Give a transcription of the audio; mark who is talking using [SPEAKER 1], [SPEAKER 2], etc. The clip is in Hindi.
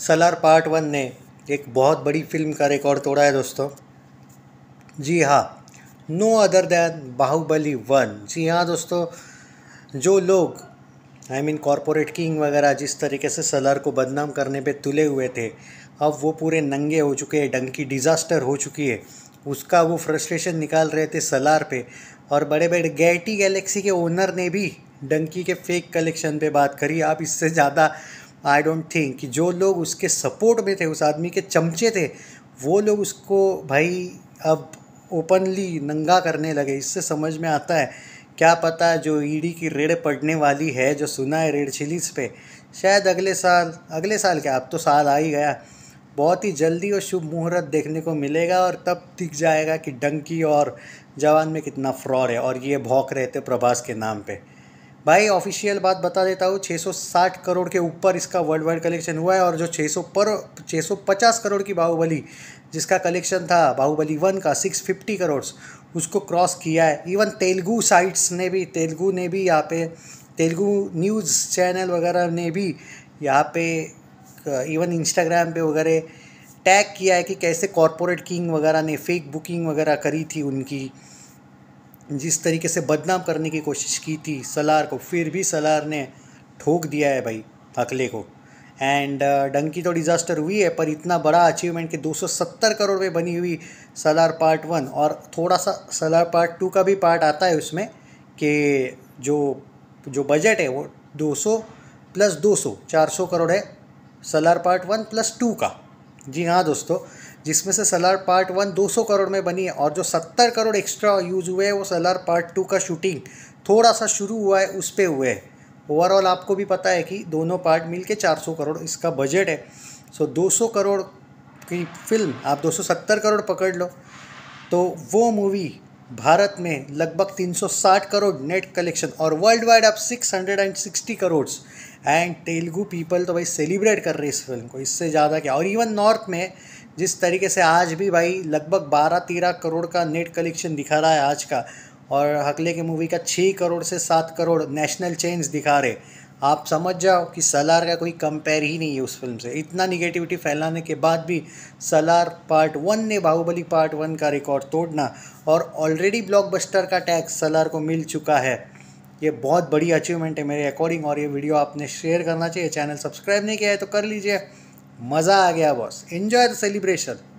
[SPEAKER 1] सलार पार्ट वन ने एक बहुत बड़ी फिल्म का रिकॉर्ड तोड़ा है दोस्तों जी हाँ no other than Baahubali one जी हाँ दोस्तों जो लोग आई मीन कॉरपोरेट किंग वगैरह जिस तरीके से सलार को बदनाम करने पे तुले हुए थे अब वो पूरे नंगे हो चुके हैं डंकी डिज़ास्टर हो चुकी है उसका वो फ्रस्ट्रेशन निकाल रहे थे सलार पे और बड़े बड़े गैटी गैलेक्सी के ओनर ने भी डंकी के फेक कलेक्शन पे बात करी आप इससे ज़्यादा आई डोंट थिंक कि जो लोग उसके सपोर्ट में थे उस आदमी के चमचे थे वो लोग उसको भाई अब ओपनली नंगा करने लगे इससे समझ में आता है क्या पता जो ईडी e की रेड पड़ने वाली है जो सुना है रेड चिलीज पे शायद अगले साल अगले साल क्या अब तो साल आ ही गया बहुत ही जल्दी और शुभ मुहूर्त देखने को मिलेगा और तब दिख जाएगा कि डंकी और जवान में कितना फ्रॉड है और ये भौंक रहे थे प्रभास के नाम पे भाई ऑफिशियल बात बता देता हूँ 660 करोड़ के ऊपर इसका वर्ल्ड वाइड कलेक्शन हुआ है और जो 600 पर 650 करोड़ की बाहुबली जिसका कलेक्शन था बाहुबली वन का 650 करोड़ उसको क्रॉस किया है इवन तेलुगु साइट्स ने भी तेलुगु ने भी यहाँ पे तेलुगु न्यूज़ चैनल वगैरह ने भी यहाँ पे इवन इंस्टाग्राम पे वगैरह टैग किया है कि कैसे कॉरपोरेट किंग वगैरह ने फेक बुकिंग वगैरह करी थी उनकी जिस तरीके से बदनाम करने की कोशिश की थी सलार को फिर भी सलार ने ठोक दिया है भाई हकले को एंड uh, डंग की तो डिज़ास्टर हुई है पर इतना बड़ा अचीवमेंट कि 270 करोड़ में बनी हुई सलार पार्ट वन और थोड़ा सा सलार पार्ट टू का भी पार्ट आता है उसमें कि जो जो बजट है वो 200 प्लस 200 400 करोड़ है Salaar part one plus two का जी हाँ दोस्तों जिसमें से सलार पार्ट वन 200 करोड़ में बनी है और जो 70 करोड़ एक्स्ट्रा यूज़ हुए हैं वो सलार पार्ट टू का शूटिंग थोड़ा सा शुरू हुआ है उस पर हुए है ओवरऑल आपको भी पता है कि दोनों पार्ट मिल के चार करोड़ इसका बजट है सो दो करोड़ की फिल्म आप दो करोड़ पकड़ लो तो वो मूवी भारत में लगभग 360 करोड़ नेट कलेक्शन और वर्ल्ड वाइड आप 660 करोड़ एंड तेलुगु पीपल तो भाई सेलिब्रेट कर रहे हैं इस फिल्म को इससे ज़्यादा क्या और इवन नॉर्थ में जिस तरीके से आज भी भाई लगभग बारह तेरह करोड़ का नेट कलेक्शन दिखा रहा है आज का और हकले की मूवी का छः करोड़ से सात करोड़ नेशनल चेंज दिखा रहे आप समझ जाओ कि सलार का कोई कंपेयर ही नहीं है उस फिल्म से इतना निगेटिविटी फैलाने के बाद भी सलार पार्ट वन ने बाहुबली पार्ट वन का रिकॉर्ड तोड़ना और ऑलरेडी ब्लॉकबस्टर का टैक्स सलार को मिल चुका है ये बहुत बड़ी अचीवमेंट है मेरे अकॉर्डिंग और ये वीडियो आपने शेयर करना चाहिए चैनल सब्सक्राइब नहीं किया है तो कर लीजिए मज़ा आ गया बॉस एंजॉय द सेलिब्रेशन